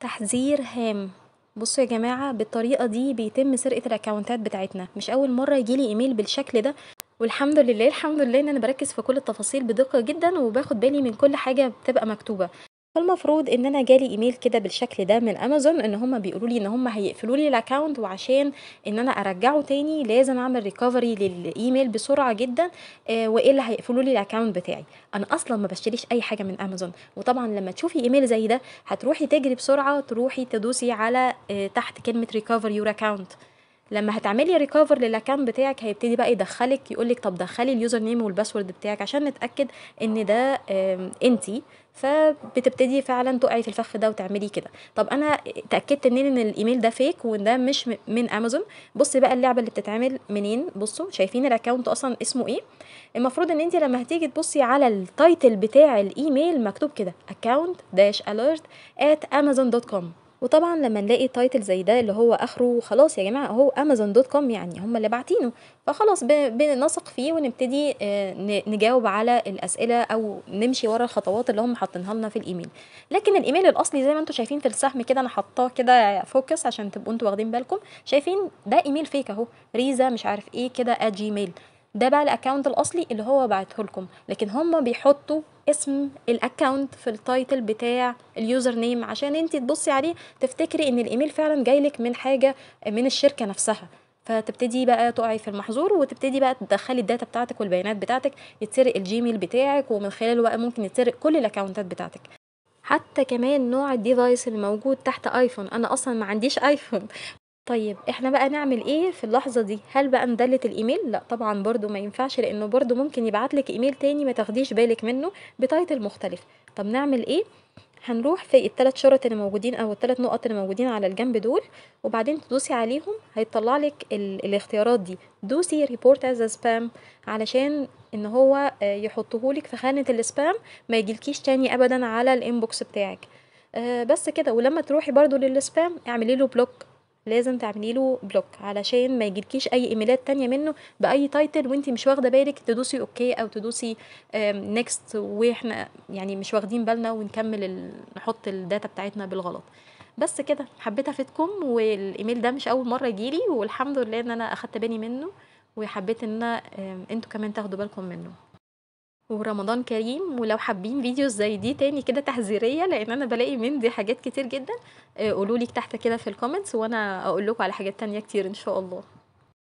تحذير هام بصوا يا جماعه بالطريقه دي بيتم سرقه الاكونتات بتاعتنا مش اول مره يجيلي ايميل بالشكل ده والحمد لله الحمد لله ان انا بركز في كل التفاصيل بدقه جدا وباخد بالي من كل حاجه بتبقى مكتوبه فالمفروض ان انا جالي ايميل كده بالشكل ده من امازون ان هم بيقولوا لي ان هم هيقفلوا لي الاكونت وعشان ان انا ارجعه تاني لازم اعمل ريكفري للايميل بسرعه جدا آه والا هيقفلوا لي الاكونت بتاعي انا اصلا ما بشتريش اي حاجه من امازون وطبعا لما تشوفي ايميل زي ده هتروحي تجري بسرعه تروحي تدوسي على آه، تحت كلمه ريكفري يور اكونت لما هتعملي ريكفر للاكونت بتاعك هيبتدي بقى يدخلك يقولك طب دخلي اليوزر نيم والباسورد بتاعك عشان نتاكد ان ده انتي فبتبتدي فعلا تقعي في الفخ ده وتعملي كده طب انا اتاكدت منين ان الايميل ده فيك وان ده مش من امازون بصي بقى اللعبه اللي بتتعمل منين بصوا شايفين الاكونت اصلا اسمه ايه المفروض ان انت لما هتيجي تبصي على التايتل بتاع الايميل مكتوب كده account-alert at amazon.com وطبعا لما نلاقي تايتل زي ده اللي هو اخره خلاص يا جماعه اهو امازون دوت كوم يعني هم اللي باعتينه فخلاص بنثق فيه ونبتدي آه، نجاوب على الاسئله او نمشي ورا الخطوات اللي هم حاطينها لنا في الايميل لكن الايميل الاصلي زي ما انتم شايفين في السهم كده انا حاطاه كده فوكس عشان تبقوا انتوا واخدين بالكم شايفين ده ايميل فيك اهو ريزا مش عارف ايه كده @جيميل ده بقى الاكونت الاصلي اللي هو بعته لكم لكن هم بيحطوا اسم الاكونت في التايتل بتاع اليوزر نيم عشان انت تبصي عليه تفتكري ان الايميل فعلا جايلك من حاجه من الشركه نفسها فتبتدي بقى تقعي في المحظور وتبتدي بقى تدخلي الداتا بتاعتك والبيانات بتاعتك يتسرق الجيميل بتاعك ومن خلاله بقى ممكن يتسرق كل الاكونتات بتاعتك حتى كمان نوع الديفايس الموجود تحت ايفون انا اصلا ما عنديش ايفون طيب احنا بقى نعمل ايه في اللحظه دي هل بقى ندلت الايميل لا طبعا برده ما ينفعش لانه برده ممكن يبعت لك ايميل تاني ما تاخديش بالك منه بتايتل مختلف طب نعمل ايه هنروح في الثلاث شرط اللي موجودين او الثلاث نقط اللي موجودين على الجنب دول وبعدين تدوسي عليهم هيطلع لك ال... الاختيارات دي دوسي ريبورت از سبام علشان ان هو آه، يحطهولك في خانه السبام ما يجيلكيش تاني ابدا على الانبوكس بتاعك آه، بس كده ولما تروحي برضو للسبام اعملي له بلوك لازم تعملي له بلوك علشان ما يجيلكيش اي ايميلات تانية منه باي تايتل وانت مش واخده بالك تدوسي اوكي او تدوسي نيكست واحنا يعني مش واخدين بالنا ونكمل نحط الداتا بتاعتنا بالغلط بس كده حبيت افيدكم والايميل ده مش اول مره يجيلي والحمد لله ان انا اخدت بالي منه وحبيت ان انتوا كمان تاخدوا بالكم منه ورمضان كريم ولو حابين فيديو زي دي تاني كده تحذيريه لان انا بلاقي من دي حاجات كتير جدا آه، قولوا لي تحت كده في الكومنتس وانا اقول لكم على حاجات تانية كتير ان شاء الله